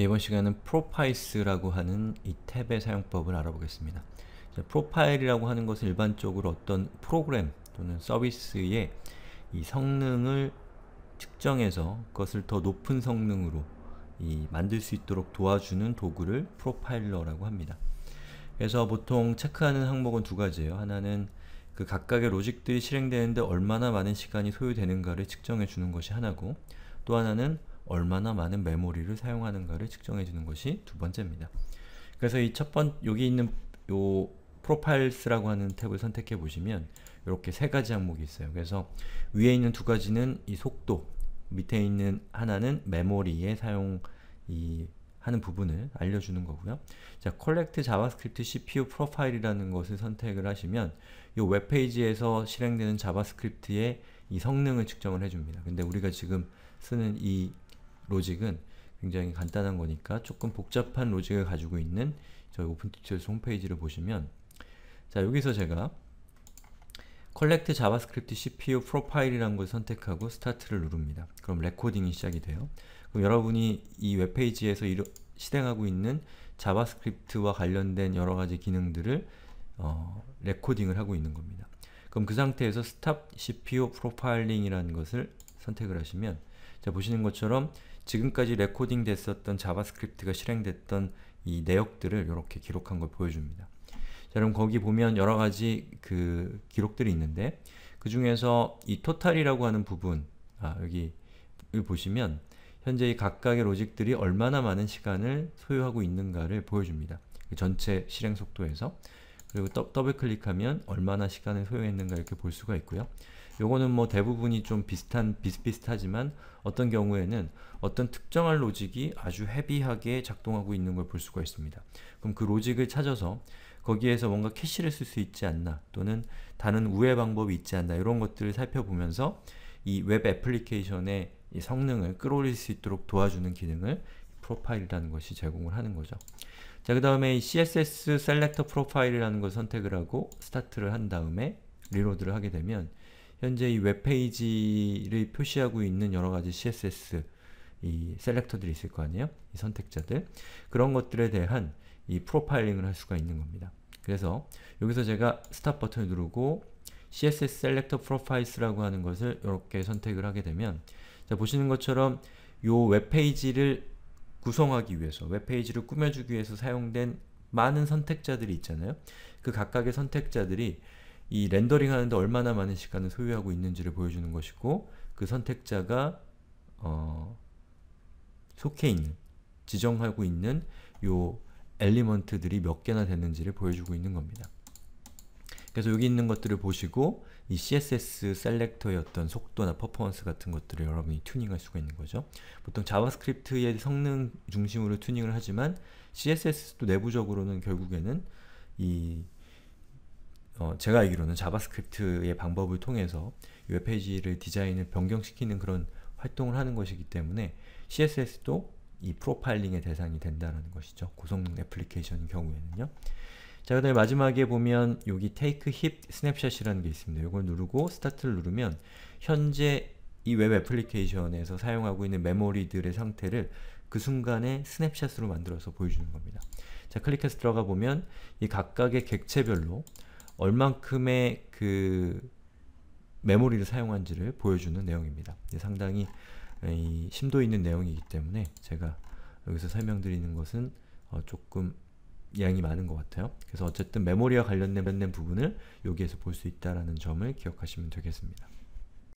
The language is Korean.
이번 시간은 프로파이스라고 하는 이 탭의 사용법을 알아보겠습니다. 프로파일이라고 하는 것은 일반적으로 어떤 프로그램 또는 서비스의 이 성능을 측정해서 그것을 더 높은 성능으로 만들 수 있도록 도와주는 도구를 프로파일러라고 합니다. 그래서 보통 체크하는 항목은 두 가지예요. 하나는 그 각각의 로직들이 실행되는데 얼마나 많은 시간이 소요되는가를 측정해 주는 것이 하나고 또 하나는 얼마나 많은 메모리를 사용하는가를 측정해 주는 것이 두 번째입니다. 그래서 이 첫번 여기 있는 요 프로파일스라고 하는 탭을 선택해 보시면 이렇게 세 가지 항목이 있어요. 그래서 위에 있는 두 가지는 이 속도, 밑에 있는 하나는 메모리에 사용 이 하는 부분을 알려주는 거고요. 자, collect javascript cpu profile이라는 것을 선택을 하시면 이 웹페이지에서 실행되는 자바스크립트의 이 성능을 측정을 해줍니다. 근데 우리가 지금 쓰는 이 로직은 굉장히 간단한 거니까 조금 복잡한 로직을 가지고 있는 저희 오픈 튜토리얼 홈페이지를 보시면 자 여기서 제가 컬렉트 자바스크립트 CPU 프로파일이라는 걸 선택하고 스타트를 누릅니다. 그럼 레코딩이 시작이 돼요. 그럼 여러분이 이 웹페이지에서 이루, 실행하고 있는 자바스크립트와 관련된 여러가지 기능들을 어, 레코딩을 하고 있는 겁니다. 그럼 그 상태에서 stop CPU profiling 이라는 것을 선택을 하시면 자 보시는 것처럼 지금까지 레코딩 됐었던 자바스크립트가 실행됐던 이 내역들을 이렇게 기록한 걸 보여줍니다. 자 그럼 거기 보면 여러가지 그 기록들이 있는데 그 중에서 이 토탈이라고 하는 부분 아 여기 보시면 현재 이 각각의 로직들이 얼마나 많은 시간을 소유하고 있는가를 보여줍니다. 그 전체 실행 속도에서 그리고 더블 클릭하면 얼마나 시간을 소요했는가 이렇게 볼 수가 있고요. 요거는 뭐 대부분이 좀 비슷한 비슷비슷하지만 어떤 경우에는 어떤 특정한 로직이 아주 헤비하게 작동하고 있는 걸 볼 수가 있습니다. 그럼 그 로직을 찾아서 거기에서 뭔가 캐시를 쓸 수 있지 않나 또는 다른 우회 방법이 있지 않나 이런 것들을 살펴보면서 이 웹 애플리케이션의 이 성능을 끌어올릴 수 있도록 도와주는 기능을 프로파일이라는 것이 제공을 하는 거죠. 자, 그 다음에 CSS 셀렉터 프로파일이라는 걸 선택을 하고 스타트를 한 다음에 리로드를 하게 되면 현재 이 웹페이지를 표시하고 있는 여러가지 CSS 이 셀렉터들이 있을 거 아니에요? 이 선택자들 그런 것들에 대한 이 프로파일링을 할 수가 있는 겁니다. 그래서 여기서 제가 스탑 버튼을 누르고 CSS 셀렉터 프로파일스라고 하는 것을 이렇게 선택을 하게 되면 자 보시는 것처럼 요 웹페이지를 구성하기 위해서 웹페이지를 꾸며주기 위해서 사용된 많은 선택자들이 있잖아요. 그 각각의 선택자들이 이 렌더링 하는데 얼마나 많은 시간을 소유하고 있는지를 보여주는 것이고 그 선택자가 어, 속해 있는, 지정하고 있는 요 엘리먼트들이 몇 개나 됐는지를 보여주고 있는 겁니다. 그래서 여기 있는 것들을 보시고 이 CSS 셀렉터의 어떤 속도나 퍼포먼스 같은 것들을 여러분이 튜닝할 수가 있는 거죠. 보통 자바스크립트의 성능 중심으로 튜닝을 하지만 CSS도 내부적으로는 결국에는 이 어, 제가 알기로는 자바스크립트의 방법을 통해서 웹페이지를 디자인을 변경시키는 그런 활동을 하는 것이기 때문에 CSS도 이 프로파일링의 대상이 된다는 것이죠. 고성능 애플리케이션인 경우에는요. 자, 그 다음에 마지막에 보면 여기 Take Hip Snapshot이라는 게 있습니다. 이걸 누르고 스타트를 누르면 현재 이 웹 애플리케이션에서 사용하고 있는 메모리들의 상태를 그 순간에 스냅샷으로 만들어서 보여주는 겁니다. 자, 클릭해서 들어가 보면 이 각각의 객체별로 얼만큼의 그 메모리를 사용한지를 보여주는 내용입니다. 상당히 심도 있는 내용이기 때문에 제가 여기서 설명드리는 것은 어 조금 양이 많은 것 같아요. 그래서 어쨌든 메모리와 관련된 부분을 여기에서 볼 수있다는 점을 기억하시면 되겠습니다.